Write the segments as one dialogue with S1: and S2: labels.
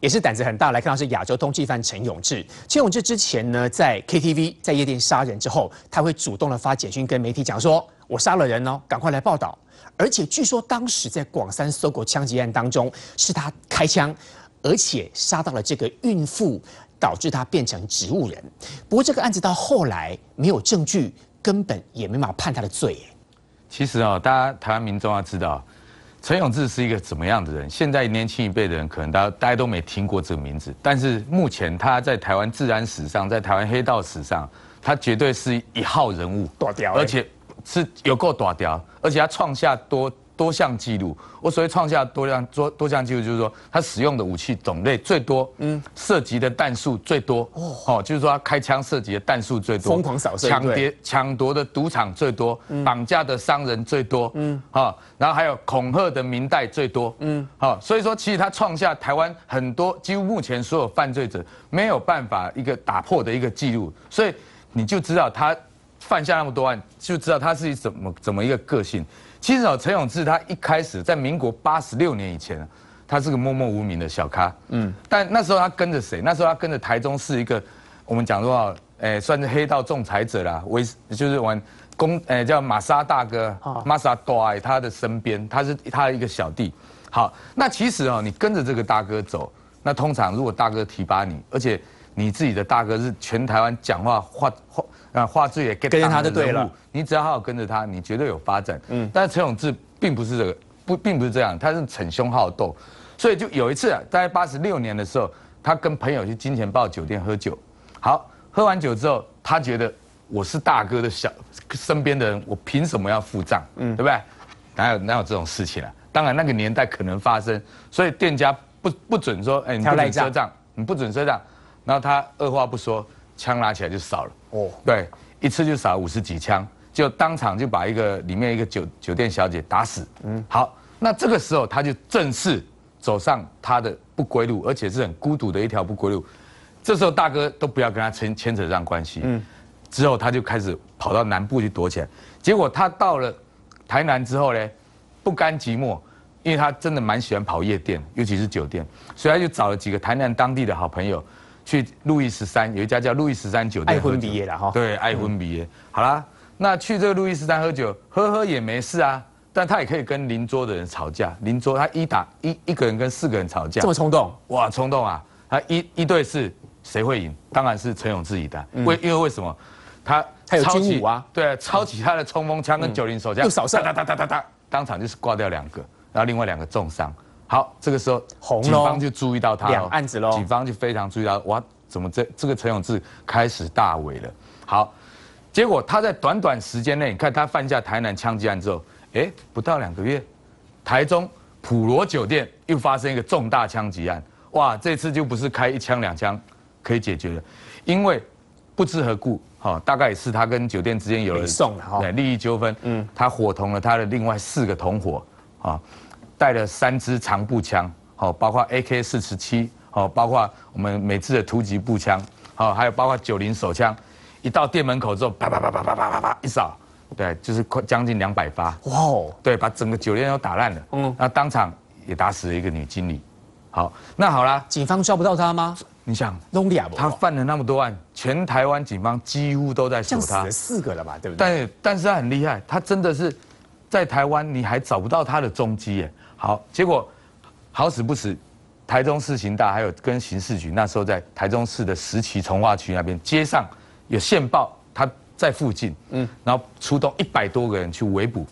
S1: 也是胆子很大，来看到是亚洲通缉犯陈永志。陈永志之前呢，在 KTV 在夜店杀人之后，他会主动的发简讯跟媒体讲说：“我杀了人哦，赶快来报道。”而且据说当时在广三搜狗枪击案当中，是他开枪，而且杀到了这个孕妇，导致他变成植物人。不过这个案子到后来没有证据，根本也没法判他的罪。
S2: 其实啊，大家台湾民众要知道。陈永志是一个怎么样的人？现在年轻一辈的人可能大家大家都没听过这个名字，但是目前他在台湾治安史上，在台湾黑道史上，他绝对是一号人物，而且是有够大屌，而且他创下多。多项记录，我所谓创下多项多多项记录，就是说他使用的武器种类最多，嗯，涉及的弹数最多，哦，就是说他开枪涉及的弹数最多，疯狂扫射，抢劫抢夺的赌场最多，绑架的商人最多，嗯，啊，然后还有恐吓的明代最多，嗯，好，所以说其实他创下台湾很多几乎目前所有犯罪者没有办法一个打破的一个记录，所以你就知道他犯下那么多案，就知道他是怎么怎么一个个性。其实啊，陈永志他一开始在民国八十六年以前，他是个默默无名的小咖。嗯。但那时候他跟着谁？那时候他跟着台中市一个，我们讲说哦，诶，算是黑道仲裁者啦，为就是玩公诶叫玛莎大哥。哦。莎沙多在他的身边，他是他的一个小弟。好，那其实啊，你跟着这个大哥走，那通常如果大哥提拔你，而且你自己的大哥是全台湾讲话话话。那画质也跟着他就对了，你只要好好跟着他，你绝对有发展。嗯，但是陈永志并不是这个，不并不是这样，他是逞凶好斗，所以就有一次啊，在八十六年的时候，他跟朋友去金钱豹酒店喝酒，好，喝完酒之后，他觉得我是大哥的小身边的人，我凭什么要付账？嗯，对不对？哪有哪有这种事情啊？当然那个年代可能发生，所以店家不不准说，哎，你不准赊账，你不准赊账，然后他二话不说，枪拉起来就扫了。哦，对，一次就扫五十几枪，就当场就把一个里面一个酒酒店小姐打死。嗯，好，那这个时候他就正式走上他的不归路，而且是很孤独的一条不归路。这时候大哥都不要跟他牵牵扯上关系。嗯，之后他就开始跑到南部去躲起来。结果他到了台南之后呢，不甘寂寞，因为他真的蛮喜欢跑夜店，尤其是酒店，所以他就找了几个台南当地的好朋友。去路易十三有一家叫路易十三酒店，爱婚毕业哈。对，爱昏迷业。好啦，那去这个路易十三喝酒，喝喝也没事啊。但他也可以跟邻桌的人吵架，邻桌他一打一一个人跟四个人吵架，这么冲动？哇，冲动啊！他一一对四，谁会赢？当然，是陈勇自己打。为因为为什么？他他有军武啊？对，抄起他的冲锋枪跟九零手枪，又扫射，哒哒哒哒哒，当场就是挂掉两个，然后另外两个重伤。好，这个时候警方就注意到他了，案子喽。警方就非常注意到，哇，怎么这这个陈永志开始大伟了？好，结果他在短短时间内，你看他犯下台南枪击案之后，哎，不到两个月，台中普罗酒店又发生一个重大枪击案。哇，这次就不是开一枪两枪可以解决了，因为不知何故，哈，大概也是他跟酒店之间有了送哈，利益纠纷。嗯，他伙同了他的另外四个同伙，啊。带了三支长步枪，哦，包括 AK 四十七，哦，包括我们美制的突击步枪，哦，还有包括九零手枪，一到店门口之后，啪啪啪啪啪啪啪啪一扫，对，就是快将近两百发，哇，对，把整个酒店都打烂了，嗯，那当场也打死了一个女经理，好，那好啦，警方抓不到他吗？你想，弄他犯了那么多案，全台湾警方几乎都在搜他，四个了吧，对不对？但但是他很厉害，他真的是在台湾你还找不到他的踪迹，耶。好，结果好死不死，台中市刑大还有跟刑事局那时候在台中市的十旗从化区那边街上，有线报他在附近，嗯，然后出动一百多个人去围捕，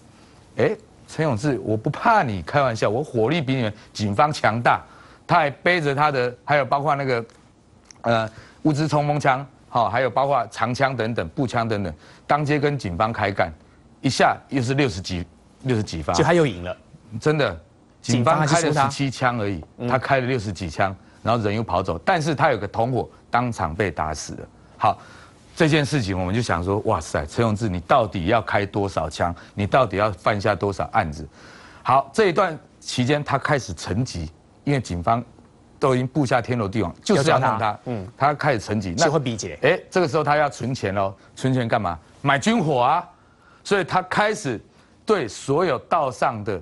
S2: 哎，陈永志，我不怕你开玩笑，我火力比你们警方强大，他还背着他的，还有包括那个呃，物资冲锋枪，好，还有包括长枪等等步枪等等，当街跟警方开干，一下又是六十几六十几发，就他又赢了，真的。警方开了十七枪而已，他开了六十几枪，然后人又跑走。但是他有个同伙当场被打死了。好，这件事情我们就想说，哇塞，陈永志，你到底要开多少枪？你到底要犯下多少案子？好，这一段期间他开始沉寂，因为警方都已经布下天罗地网，就是要他，嗯，他开始存那就会比劫。哎，这个时候他要存钱喽，存钱干嘛？买军火啊！所以他开始对所有道上的。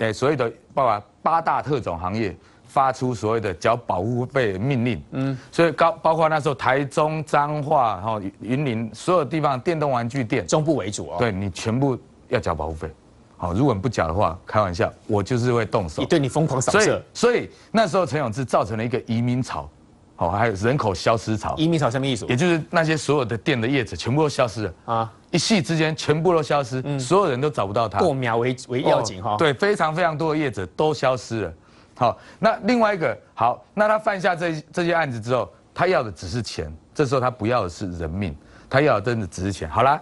S2: 哎，所谓的包括八大特种行业发出所谓的缴保护费命令，嗯，所以高包括那时候台中彰化然后云林所有地方电动玩具店中部为主哦，对你全部要缴保护费，好，如果你不缴的话，开玩笑，我就是会动手，你对你疯狂扫射，所以所以那时候陈永志造成了一个移民潮。哦，还有人口消失潮，移米草什么意思？也就是那些所有的店的叶子全部都消失了啊，一夕之间全部都消失，所有人都找不到它，过秒为为要紧哈。对，非常非常多的叶子都消失了。好，那另外一个好，那他犯下这这些案子之后，他要的只是钱，这时候他不要的是人命，他要的真的只是钱。好啦，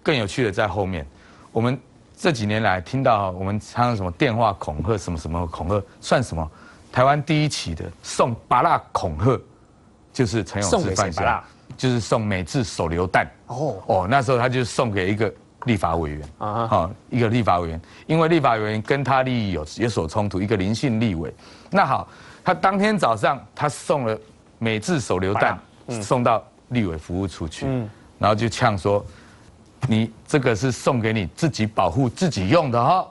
S2: 更有趣的在后面，我们这几年来听到我们常常什么电话恐吓，什么什么恐吓，算什么？台湾第一起的送巴拉恐吓，就是陈永志犯下，就是送美制手榴弹。哦哦，那时候他就送给一个立法委员，啊好一个立法委员，因为立法委员跟他利益有有所冲突，一个林性立委。那好，他当天早上他送了美制手榴弹送到立委服务处去，然后就呛说：“你这个是送给你自己保护自己用的哈，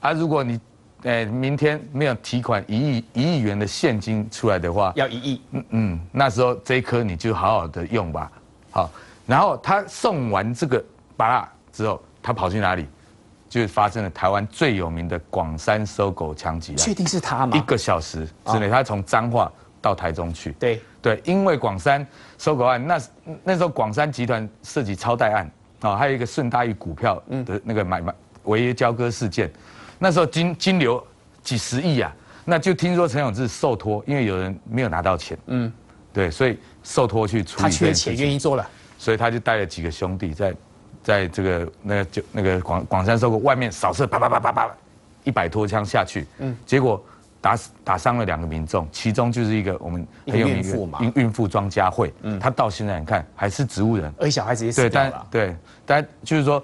S2: 啊，如果你。”哎，明天没有提款一亿一亿元的现金出来的话，要一亿。嗯嗯，那时候这一颗你就好好的用吧。好，然后他送完这个巴拉之后，他跑去哪里？就发生了台湾最有名的广山收狗枪击案。确定是他吗？一个小时之内，他从彰化到台中去。对对，因为广山收狗案，那那时候广山集团涉及超贷案啊，还有一个顺大裕股票的那个买卖违约交割事件。那时候金金流几十亿啊，那就听说陈永志受托，因为有人没有拿到钱，嗯，对，所以受托去处理。他缺钱愿意做了，所以他就带了几个兄弟在，在这个那个就那个广广山收购外面扫射，啪啪啪啪啪，一百托枪下去，嗯，结果打死打伤了两个民众，其中就是一个我们很有名孕孕妇庄家慧，嗯，他到现在你看还是植物人，而小孩子也死掉了，对，但就是说。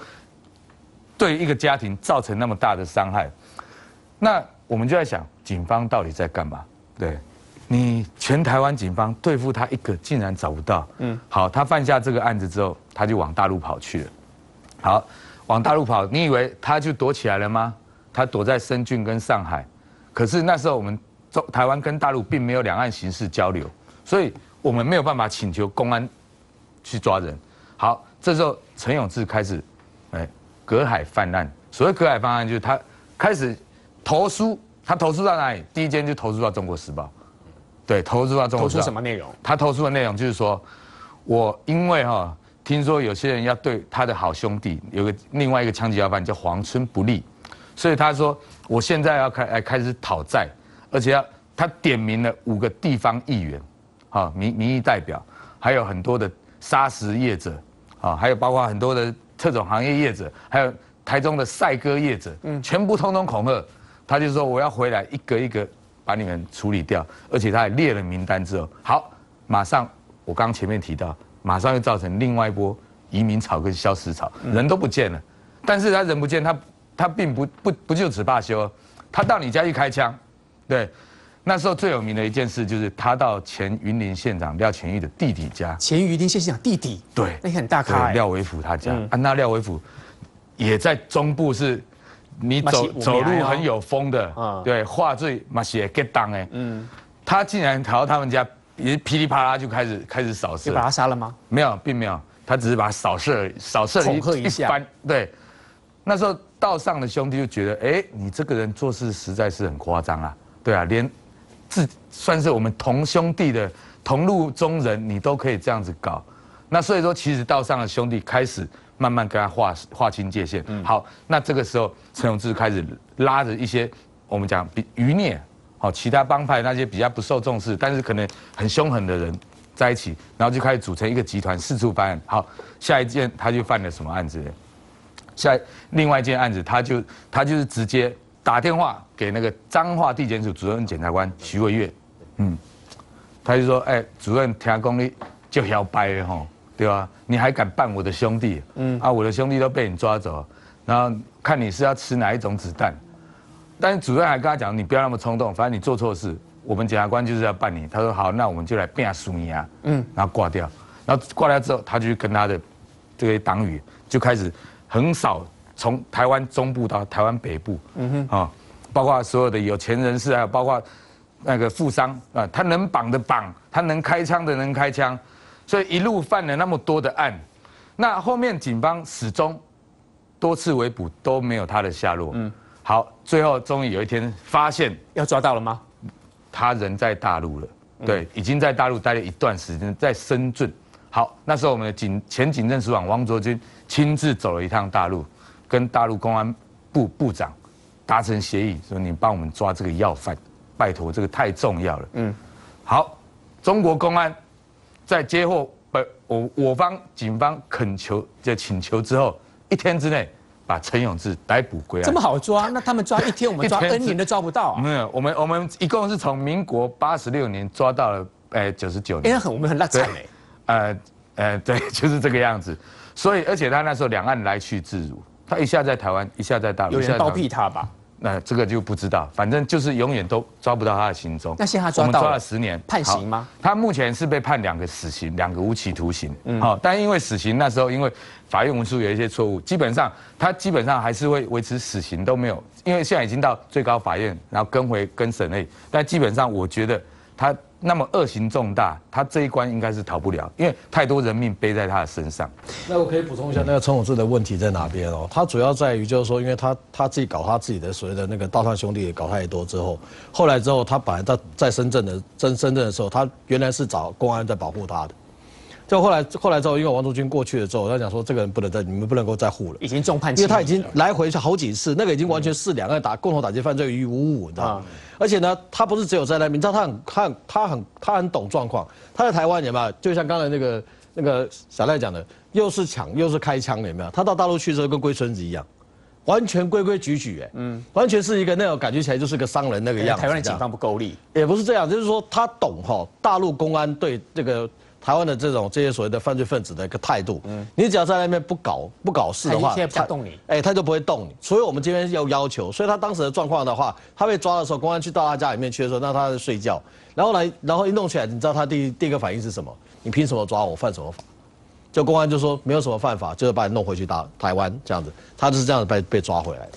S2: 对一个家庭造成那么大的伤害，那我们就在想，警方到底在干嘛？对，你全台湾警方对付他一个竟然找不到。嗯，好，他犯下这个案子之后，他就往大陆跑去了。好，往大陆跑，你以为他就躲起来了吗？他躲在深圳跟上海，可是那时候我们中台湾跟大陆并没有两岸刑事交流，所以我们没有办法请求公安去抓人。好，这时候陈永志开始。隔海泛滥，所谓隔海泛滥就是他开始投书，他投书到哪里？第一间就投诉到《中国时报》，对，投诉到《中国时报》。投诉什么内容？他投诉的内容就是说，我因为哈，听说有些人要对他的好兄弟，有个另外一个枪击要犯叫黄春不利，所以他说我现在要开哎开始讨债，而且要他点名了五个地方议员，啊，民民意代表，还有很多的砂石业者，啊，还有包括很多的。特种行业业者，还有台中的赛鸽业者，嗯，全部通通恐吓，他就说我要回来一个一个把你们处理掉，而且他还列了名单之后，好，马上我刚刚前面提到，马上又造成另外一波移民潮跟消失潮，人都不见了，但是他人不见，他他并不不不就此罢休，他到你家一开枪，对。那时候最有名的一件事，就是他到前云林县长廖清玉的弟弟家。前云林县长弟弟？对，那很大咖。廖伟甫他家，那廖伟甫也在中部是，你走走路很有风的。对，话最马西 get down 哎。嗯。他竟然逃到他们家，也噼里啪啦就开始开始扫射。你把他杀了吗？没有，并没有，他只是把他扫射，扫射恐吓一下。对，那时候道上的兄弟就觉得，哎，你这个人做事实在是很夸张啊。对啊，连。自算是我们同兄弟的同路中人，你都可以这样子搞，那所以说其实道上的兄弟开始慢慢跟他划划清界限。嗯，好，那这个时候陈永志开始拉着一些我们讲余孽，好，其他帮派那些比较不受重视，但是可能很凶狠的人在一起，然后就开始组成一个集团，四处办案。好，下一件他就犯了什么案子？下另外一件案子他就他就是直接。打电话给那个彰化地检署主任检察官徐伟月，嗯，他就说，哎，主任听讲你就要败吼，对吧？你还敢办我的兄弟？嗯，啊，我的兄弟都被你抓走，然后看你是要吃哪一种子弹。但是主任还跟他讲，你不要那么冲动，反正你做错事，我们检察官就是要办你。他说好，那我们就来变熟你啊，嗯，然后挂掉，然后挂掉之后，他就跟他的这些党羽就开始横扫。从台湾中部到台湾北部，嗯哼，啊，包括所有的有钱人士有包括那个富商啊，他能绑的绑，他能开枪的能开枪，所以一路犯了那么多的案，那后面警方始终多次围捕都没有他的下落。嗯，好，最后终于有一天发现要抓到了吗？他人在大陆了，对，已经在大陆待了一段时间，在深圳。好，那时候我们的警前警政署长王卓君亲自走了一趟大陆。跟大陆公安部部长达成协议，说你帮我们抓这个要犯，拜托，这个太重要了。嗯，好，中国公安在接获本我我方警方恳求，就请求之后，一天之内把陈永志逮捕归案。这么好
S1: 抓？那他们抓一天，我们抓 N 年都抓不到。
S2: 没有，我们我们一共是从民国八十六年抓到了哎，九十九年。因为很我们很拉彩诶。呃呃，对，就是这个样子。所以而且他那时候两岸来去自如。他一下在台湾，一下在大陆，有人包庇他吧？那这个就不知道，反正就是永远都抓不到他的行踪。那现在他抓到了？我们抓了十年判刑吗？他目前是被判两个死刑，两个无期徒刑。好，但因为死刑那时候因为法院文书有一些错误，基本上他基本上还是会维持死刑都没有，因为现在已经到最高法院，然后跟回跟省内，但基本上我觉得他。那么恶行重大，他这一关应该是逃不了，因为太多人命背在他的身上。
S1: 那我可以补充一下，那个陈永志的问题在哪边哦？他主要在于就是说，因为他他自己搞他自己的所谓的那个道上兄弟也搞太多之后，后来之后他来到在深圳的真深圳的时候，他原来是找公安在保护他的。就后来，后来之后，因为王竹君过去了之后，他讲说这个人不能再，你们不能够再护了，已经重判，因为他已经来回去好几次，那个已经完全是两个人打，共同打击犯罪于五五的，而且呢，他不是只有在那边，你知道他他他很他很懂状况，他在台湾人嘛，就像刚才那个那个小赖讲的，又是抢又是开枪的，没有，他到大陆去之后跟龟孙子一样。完全规规矩矩，哎，嗯，完全是一个那种感觉起来就是个商人那个样。子。台湾的警方不够力，也不是这样，就是说他懂哈，大陆公安对这个台湾的这种这些所谓的犯罪分子的一个态度。嗯，你只要在那边不搞不搞事的话，他不动你。哎，他就不会动你。所以我们这边要要求，所以他当时的状况的话，他被抓的时候，公安去到他家里面去的时候，那他在睡觉，然后来，然后一弄起来，你知道他第第一个反应是什么？你凭什么抓我？犯什么法？就公安就说没有什么犯法，就是把你弄回去打台湾这样子，他就是这样子被被抓回来。